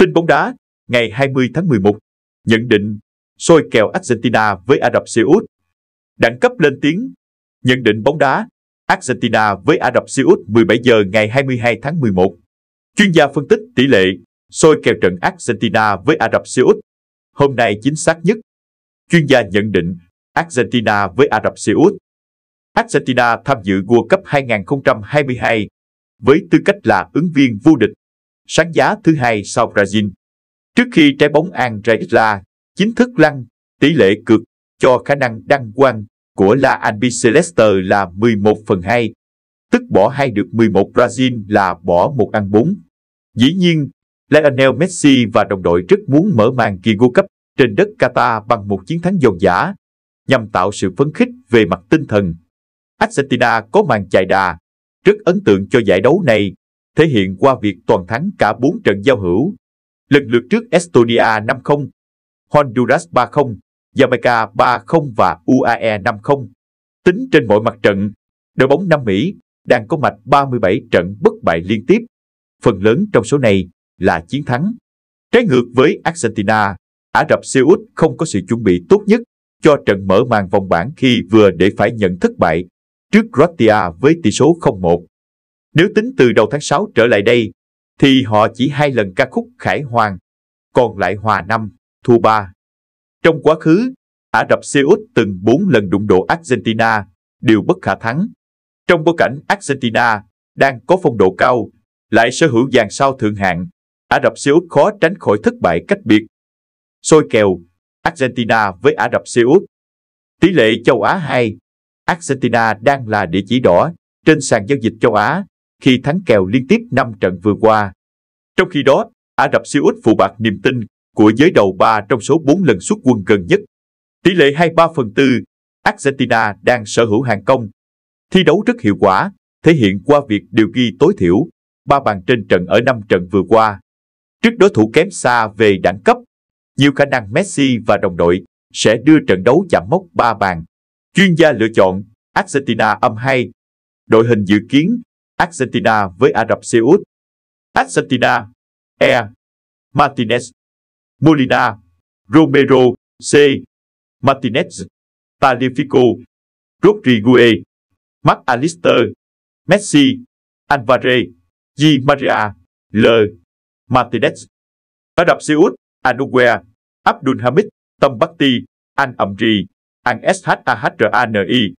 Tin bóng đá ngày 20 tháng 11 nhận định soi kèo Argentina với Ả Rập Xê Út. Đẳng cấp lên tiếng nhận định bóng đá Argentina với Ả Rập Xê Út 17 giờ ngày 22 tháng 11. Chuyên gia phân tích tỷ lệ soi kèo trận Argentina với Ả Rập Xê Út hôm nay chính xác nhất. Chuyên gia nhận định Argentina với Ả Rập Xê Út. Argentina tham dự World Cup 2022 với tư cách là ứng viên vô địch sáng giá thứ hai sau Brazil. Trước khi trái bóng Andrea chính thức lăn, tỷ lệ cược cho khả năng đăng quang của La Albiceleste là 11 phần 2, tức bỏ hai được 11 Brazil là bỏ một ăn bốn. Dĩ nhiên, Lionel Messi và đồng đội rất muốn mở màn kỳ World Cup trên đất Qatar bằng một chiến thắng giòn giả, nhằm tạo sự phấn khích về mặt tinh thần. Argentina có màn chạy đà, rất ấn tượng cho giải đấu này thể hiện qua việc toàn thắng cả 4 trận giao hữu, lần lượt trước Estonia 5-0, Honduras 3-0, Jamaica 3-0 và UAE 5-0. Tính trên mọi mặt trận, đội bóng Nam Mỹ đang có mạch 37 trận bất bại liên tiếp. Phần lớn trong số này là chiến thắng. Trái ngược với Argentina, Ả Rập Xê Út không có sự chuẩn bị tốt nhất cho trận mở màn vòng bảng khi vừa để phải nhận thất bại trước Croatia với tỷ số 0-1. Nếu tính từ đầu tháng 6 trở lại đây, thì họ chỉ hai lần ca khúc Khải Hoàng, còn lại Hòa năm, thua ba. Trong quá khứ, Ả Rập Xê Út từng 4 lần đụng độ Argentina, đều bất khả thắng. Trong bối cảnh Argentina đang có phong độ cao, lại sở hữu dàn sao thượng hạng, Ả Rập Xê Út khó tránh khỏi thất bại cách biệt. Xôi kèo, Argentina với Ả Rập Xê Út. Tỷ lệ châu Á 2, Argentina đang là địa chỉ đỏ trên sàn giao dịch châu Á khi thắng kèo liên tiếp 5 trận vừa qua. Trong khi đó, Ả Rập Xê Út phụ bạc niềm tin của giới đầu ba trong số 4 lần xuất quân gần nhất. Tỷ lệ 23 phần 4, Argentina đang sở hữu hàng công. Thi đấu rất hiệu quả, thể hiện qua việc điều ghi tối thiểu, ba bàn trên trận ở 5 trận vừa qua. Trước đối thủ kém xa về đẳng cấp, nhiều khả năng Messi và đồng đội sẽ đưa trận đấu chạm mốc 3 bàn. Chuyên gia lựa chọn Argentina âm hay Đội hình dự kiến Argentina với Ả Rập Xê Út, Argentina, E, Martinez, Molina, Romero, C, Martinez, Talifico, Rodriguez, Mark Alister, Messi, Alvarez, Di Maria, L, Martinez, Ả Rập Xê Út, Anouer, Abdul Hamid, Tambakti, An Amri, An SHAHRANI,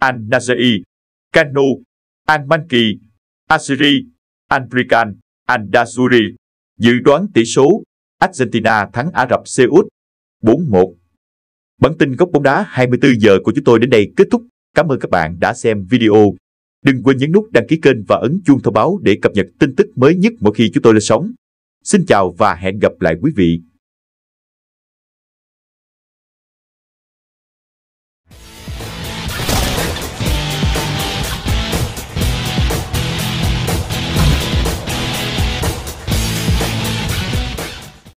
An Nazai, Cano, Al-Manki, Assyri, Anglican, Andasuri. Dự đoán tỷ số Argentina thắng Ả Rập Xê Út 4-1. Bản tin góc bóng đá 24 giờ của chúng tôi đến đây kết thúc. Cảm ơn các bạn đã xem video. Đừng quên nhấn nút đăng ký kênh và ấn chuông thông báo để cập nhật tin tức mới nhất mỗi khi chúng tôi lên sóng. Xin chào và hẹn gặp lại quý vị